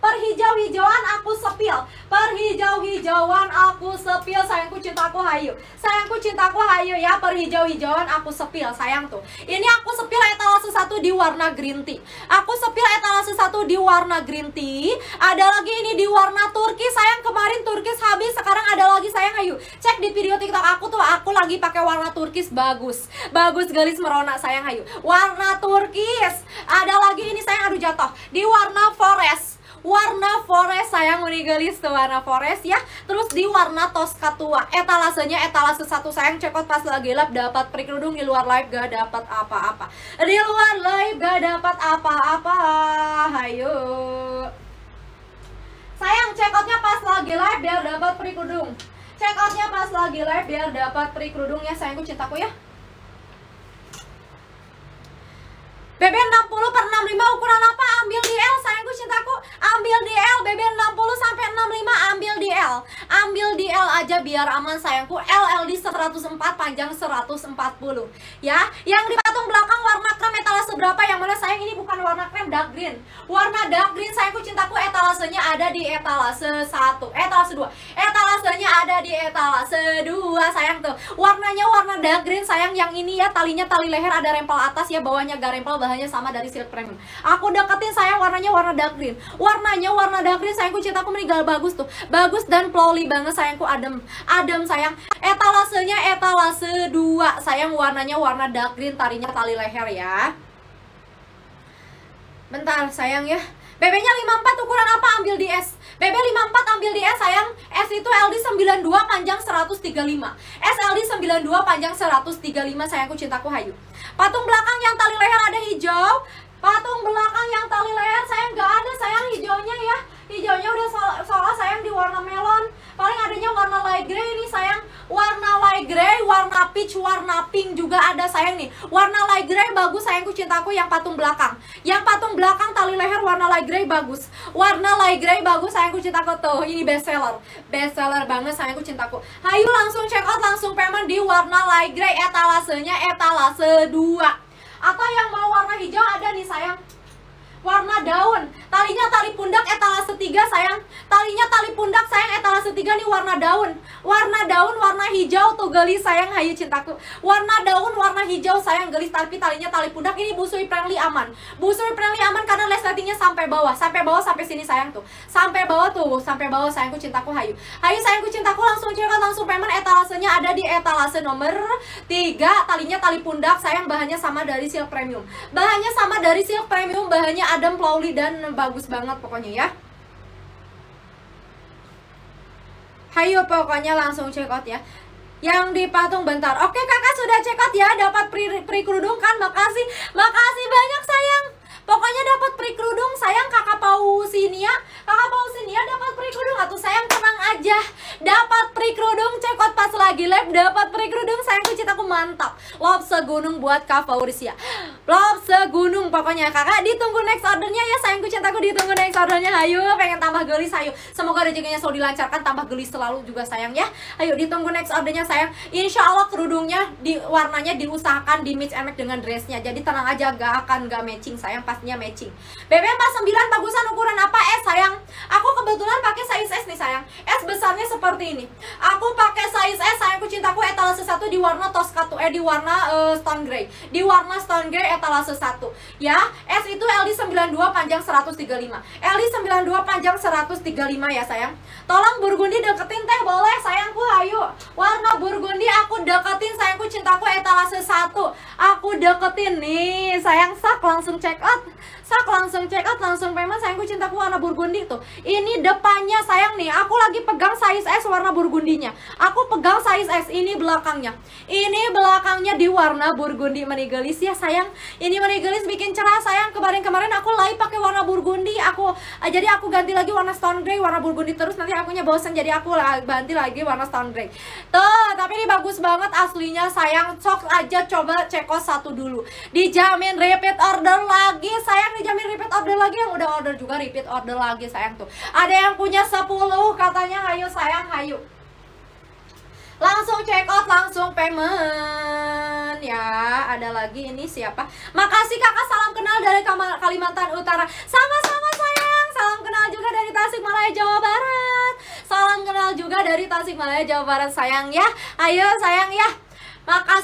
Perhijau-hijauan aku sepil Perhijau-hijauan aku sepil Sayangku cintaku hayu Sayangku cintaku hayu ya Perhijau-hijauan aku sepil Sayang tuh Ini aku sepil etalase satu di warna green tea Aku sepil etalase satu di warna green tea Ada lagi ini di warna turki Sayang kemarin turki habis Sekarang ada lagi sayang hayu Cek di video tiktok aku tuh Aku lagi pakai warna turkis bagus Bagus galis merona sayang hayu Warna turkis Ada lagi ini sayang aduh jatuh Di warna forest warna forest sayang unigelis tuh warna forest ya terus di warna Tosca tua etalasenya etalase satu sayang cekot pas lagi lap dapat perikrudung di luar live gak dapat apa-apa di luar live gak dapat apa-apa hayo sayang cekotnya pas lagi live biar dapat perikrudung cekotnya check pas lagi live biar dapat perikrudung ya sayangku cintaku ya BB 60 per 65 ukuran apa? Ambil di L, sayangku cintaku. Ambil di L BB 60 aja biar aman sayangku LLD 104 panjang 140 ya yang di patung belakang warna krem etalase berapa yang mana sayang ini bukan warna krem dark green warna dark green sayangku cintaku etalasenya ada di etalase 1 etalase 2 etalasenya ada di etalase 2 sayang tuh warnanya warna dark green sayang yang ini ya talinya tali leher ada rempel atas ya bawahnya gak rempel bahannya sama dari silk premium aku deketin sayang warnanya warna dark green warnanya warna dark green sayangku cintaku meninggal bagus tuh bagus dan plowly banget sayangku ada Adam sayang, sayang etalasenya etalase dua sayang warnanya warna dark green tarinya tali leher ya bentar sayang ya bebeknya 54 ukuran apa ambil di S? BB 54 ambil di S sayang. S itu LD 92 panjang 135. S LD 92 panjang 135 sayangku cintaku hayu. Patung belakang yang tali leher ada hijau. Patung belakang yang tali leher sayang gak ada sayang hijaunya ya. Hijaunya udah salah sayang di warna merah white grey ini sayang warna light grey warna peach warna pink juga ada sayang nih warna light grey bagus sayangku cintaku yang patung belakang yang patung belakang tali leher warna light grey bagus warna light grey bagus sayangku cintaku tuh ini best seller best seller banget sayangku cintaku ayo langsung check out langsung payment di warna light grey etalasenya etalase 2 atau yang mau warna hijau ada nih sayang warna daun talinya tali pundak etalase 3 sayang talinya tali pundak sayang etalase 3 nih warna daun warna daun warna hijau tuh gelis sayang hayu cintaku warna daun warna hijau sayang gelis tapi talinya tali pundak ini busui friendly aman busui friendly aman karena resletingnya sampai bawah sampai bawah sampai sini sayang tuh sampai bawah tuh sampai bawah sayangku cintaku hayu hayu sayangku cintaku langsung cek kan, langsung preman etalasenya ada di etalase nomor 3 talinya tali pundak sayang bahannya sama dari silk premium bahannya sama dari silk premium bahannya Adam Plauli dan bagus banget pokoknya ya Hayo pokoknya langsung check out ya yang dipatung bentar Oke kakak sudah check out ya Dapat pri, kerudung kan Makasih Makasih banyak sayang Pokoknya dapat pri kerudung sayang kakak Pausinia Kakak Pausinia dapat pri kerudung Atau sayang tenang aja Dapat pri kerudung check out pas lagi live Dapat pri kerudung sayang cuci aku mantap love segunung buat kak Faurisia Vlog segunung pokoknya kakak ditunggu next ordernya ya sayangku cintaku ditunggu next ordernya ayo pengen tambah gelis ayo semoga rezekinya selalu dilancarkan tambah gelis selalu juga sayang ya ayo ditunggu next ordernya sayang insya Allah kerudungnya di warnanya diusahakan di match and match dengan dressnya jadi tenang aja gak akan gak matching sayang pastinya matching BBM 49 bagusan ukuran apa S sayang aku kebetulan pakai size S nih sayang S besarnya seperti ini aku pakai size S eh, sayangku cintaku etalase 1 di warna Tosca tuh eh di warna uh, Stone gray Di warna Stone gray etalase 1 ya. S itu LD 92 panjang 135. LD 92 panjang 135 ya sayang. Tolong burgundi deketin teh boleh sayangku ayo. Warna burgundi aku deketin sayangku cintaku etalase 1. Aku deketin nih sayang sak langsung check out sak langsung check out langsung payment sayangku cintaku warna burgundi tuh ini depannya sayang nih aku lagi pegang size S warna burgundinya aku pegang size S ini belakangnya ini belakangnya di warna burgundi menigelis ya sayang ini menigelis bikin cerah sayang kemarin-kemarin aku lagi pakai warna burgundi aku eh, jadi aku ganti lagi warna stone grey warna burgundi terus nanti akunya bosen jadi aku ganti lagi warna stone grey tuh tapi ini bagus banget aslinya sayang sok aja coba cekos satu dulu dijamin repeat order lagi sayang dijamin repeat order lagi yang udah order juga repeat order lagi sayang tuh ada yang punya 10 katanya hayu sayang hayu langsung check out langsung payment ya ada lagi ini siapa makasih kakak salam kenal dari Kalimantan Utara sama-sama sayang salam kenal juga dari Tasikmalaya Jawa Barat salam kenal juga dari Tasikmalaya Jawa Barat sayang ya ayo sayang ya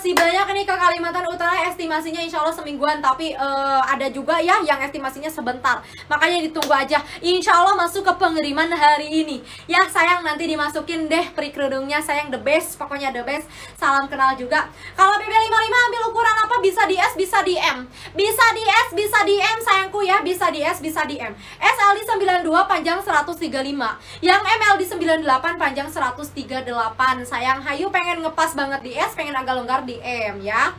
masih banyak nih ke Kalimantan Utara estimasinya insya Allah semingguan tapi uh, ada juga ya yang estimasinya sebentar makanya ditunggu aja insya Allah masuk ke pengiriman hari ini ya sayang nanti dimasukin deh peri kerudungnya sayang the best pokoknya the best salam kenal juga kalau BB55 ambil ukuran apa bisa di S bisa di M bisa di S bisa di M sayangku ya bisa di S bisa di M SLD 92 panjang 135 yang MLD 98 panjang 138 sayang Hayu pengen ngepas banget di S pengen agak longgar di DM ya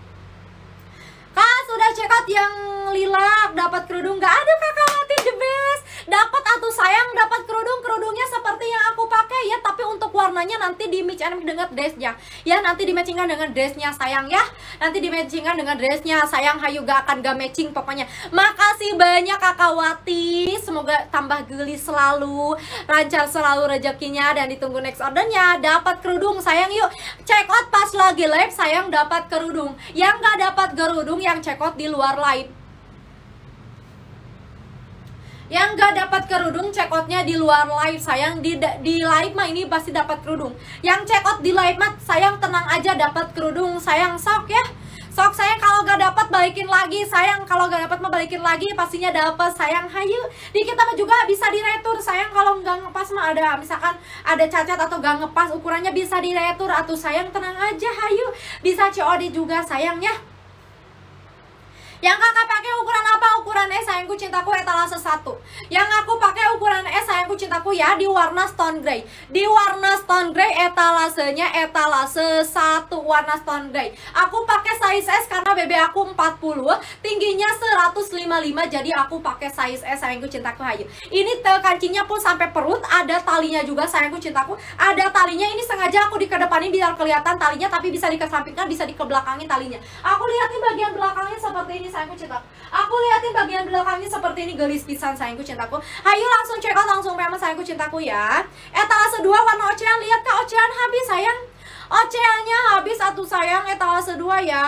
Kak sudah check out yang lilak dapat kerudung nggak? Aduh kakak mati the best Dapat atau sayang dapat kerudung kerudungnya seperti yang aku pakai warnanya nanti di match and dengan dressnya ya nanti di matchingkan dengan dressnya sayang ya nanti di matchingkan dengan dressnya sayang Hayu gak akan gak matching pokoknya makasih banyak kakak Wati semoga tambah geli selalu lancar selalu rezekinya dan ditunggu next ordernya dapat kerudung sayang yuk check out pas lagi live sayang dapat kerudung yang gak dapat kerudung yang check out di luar live yang gak dapat kerudung check outnya di luar live sayang di di live mah ini pasti dapat kerudung. Yang check out di live mah sayang tenang aja dapat kerudung sayang sok ya. Sok saya kalau gak dapat balikin lagi sayang kalau gak dapat mah balikin lagi pastinya dapat sayang hayu di kita mah juga bisa diretur sayang kalau nggak ngepas mah ada misalkan ada cacat atau gak ngepas ukurannya bisa diretur atau sayang tenang aja hayu bisa COD juga sayang sayangnya yang kakak pakai ukuran apa? Ukuran S sayangku cintaku etalase 1. Yang aku pakai ukuran S sayangku cintaku ya di warna stone grey. Di warna stone grey etalasenya etalase 1 warna stone grey. Aku pakai size S karena BB aku 40, tingginya 155 jadi aku pakai size S sayangku cintaku hayu. Ini kancingnya pun sampai perut, ada talinya juga sayangku cintaku. Ada talinya ini sengaja aku dikedepanin biar kelihatan talinya tapi bisa dikesampingkan, bisa dikebelakangin talinya. Aku lihatin bagian belakang seperti ini sayangku cintaku aku liatin bagian belakangnya seperti ini gelis pisan sayangku cintaku ayo langsung check out langsung memang sayangku cintaku ya etalase 2 warna ocean lihat kak ocean habis sayang Oceannya habis satu sayang etalase 2 ya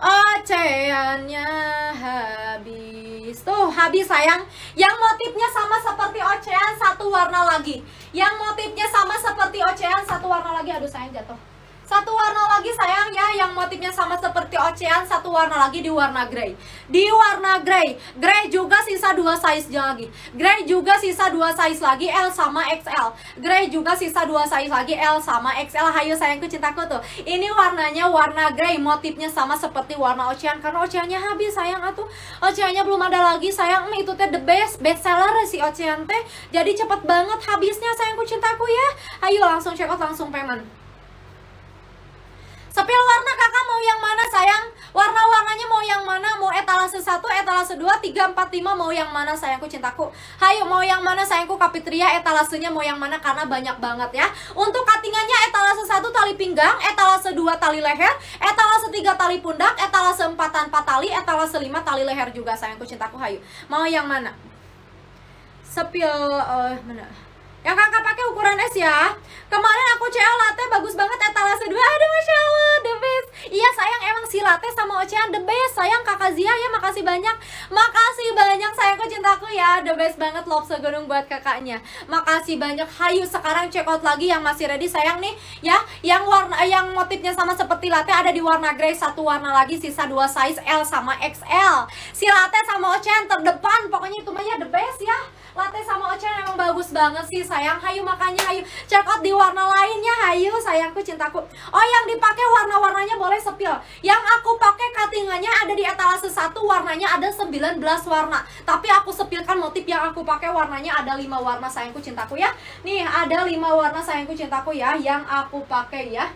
Oceannya habis tuh habis sayang yang motifnya sama seperti ocean satu warna lagi yang motifnya sama seperti ocean satu warna lagi aduh sayang jatuh satu warna lagi sayang ya yang motifnya sama seperti ocean, satu warna lagi di warna grey. Di warna grey, grey juga sisa dua size lagi. Grey juga sisa dua size lagi L sama XL. Grey juga sisa dua size lagi L sama XL. Hayo sayangku cintaku tuh. Ini warnanya warna grey, motifnya sama seperti warna ocean karena oceannya habis sayang atuh. Oceannya belum ada lagi sayang. Itu teh the best best seller si ocean teh. Jadi cepet banget habisnya sayangku cintaku ya. Ayo langsung check out langsung payment. Sepil warna kakak mau yang mana sayang? Warna-warnanya mau yang mana? Mau etalase 1, etalase 2, 3, 4, 5 mau yang mana sayangku cintaku? Hayo mau yang mana sayangku Kapitria etalasenya mau yang mana? Karena banyak banget ya. Untuk katingannya etalase 1 tali pinggang, etalase 2 tali leher, etalase 3 tali pundak, etalase 4 tanpa tali, etalase 5 tali leher juga sayangku cintaku hayu. Mau yang mana? Sepil uh, mana? yang kakak pakai ukuran S ya kemarin aku CL latte bagus banget etalase 2 aduh masya Allah the best iya sayang emang si latte sama ocean the best sayang kakak Zia ya makasih banyak makasih banyak sayangku cintaku ya the best banget love segunung buat kakaknya makasih banyak hayu sekarang check out lagi yang masih ready sayang nih ya yang warna yang motifnya sama seperti latte ada di warna grey satu warna lagi sisa dua size L sama XL si latte sama ocean terdepan pokoknya itu mah ya the best ya latte sama ocean emang bagus banget sih sayang hayu makanya hayu check out di warna lainnya hayu sayangku cintaku oh yang dipakai warna-warnanya boleh sepil yang aku pakai katingannya ada di etalase satu warnanya ada 19 warna tapi aku sepilkan motif yang aku pakai warnanya ada lima warna sayangku cintaku ya nih ada lima warna sayangku cintaku ya yang aku pakai ya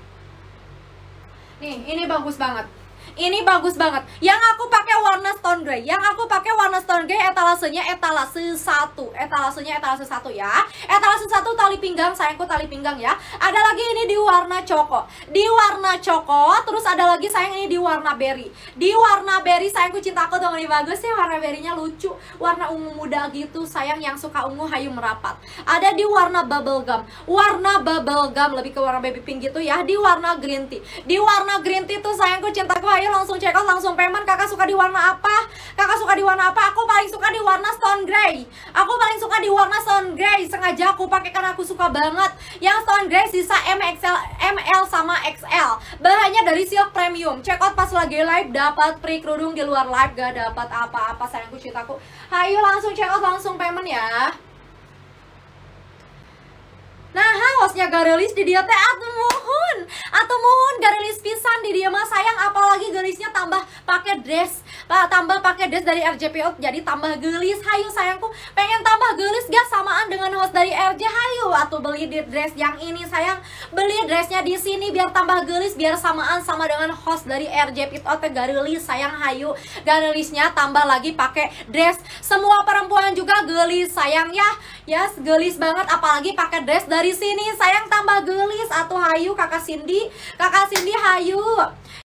nih ini bagus banget ini bagus banget yang aku pakai warna stone grey yang aku pakai warna stone grey etalasenya etalase satu etalasenya etalase satu ya etalase satu tali pinggang sayangku tali pinggang ya ada lagi ini di warna coko di warna coko terus ada lagi sayang ini di warna berry di warna berry sayangku cintaku dong ini bagus ya warna berrynya lucu warna ungu muda gitu sayang yang suka ungu hayu merapat ada di warna bubble gum warna bubble gum lebih ke warna baby pink gitu ya di warna green tea di warna green tea tuh sayangku cintaku hayu ayo langsung check out langsung payment kakak suka di warna apa kakak suka di warna apa aku paling suka di warna stone grey aku paling suka di warna stone grey sengaja aku pakai karena aku suka banget yang stone grey sisa MXL ML sama XL bahannya dari silk premium check out pas lagi live dapat free kerudung di luar live gak dapat apa-apa sayangku cintaku ayo langsung check out langsung payment ya Nah, hostnya gak rilis di dia teh atuh pisan atau mohon garis pisan di dia mah sayang apalagi gelisnya tambah pakai dress pak tambah pakai dress dari RJPO jadi tambah gelis hayu sayangku pengen tambah gelis gak samaan dengan host dari RJ hayu atau beli di dress yang ini sayang beli dressnya di sini biar tambah gelis biar samaan sama dengan host dari RJ Pit Ote garilis sayang hayu garisnya tambah lagi pakai dress semua perempuan juga gelis sayang ya yes gelis banget apalagi pakai dress dari sini sayang tambah gelis atau hayu kakak Cindy Kakak Cindy Hayu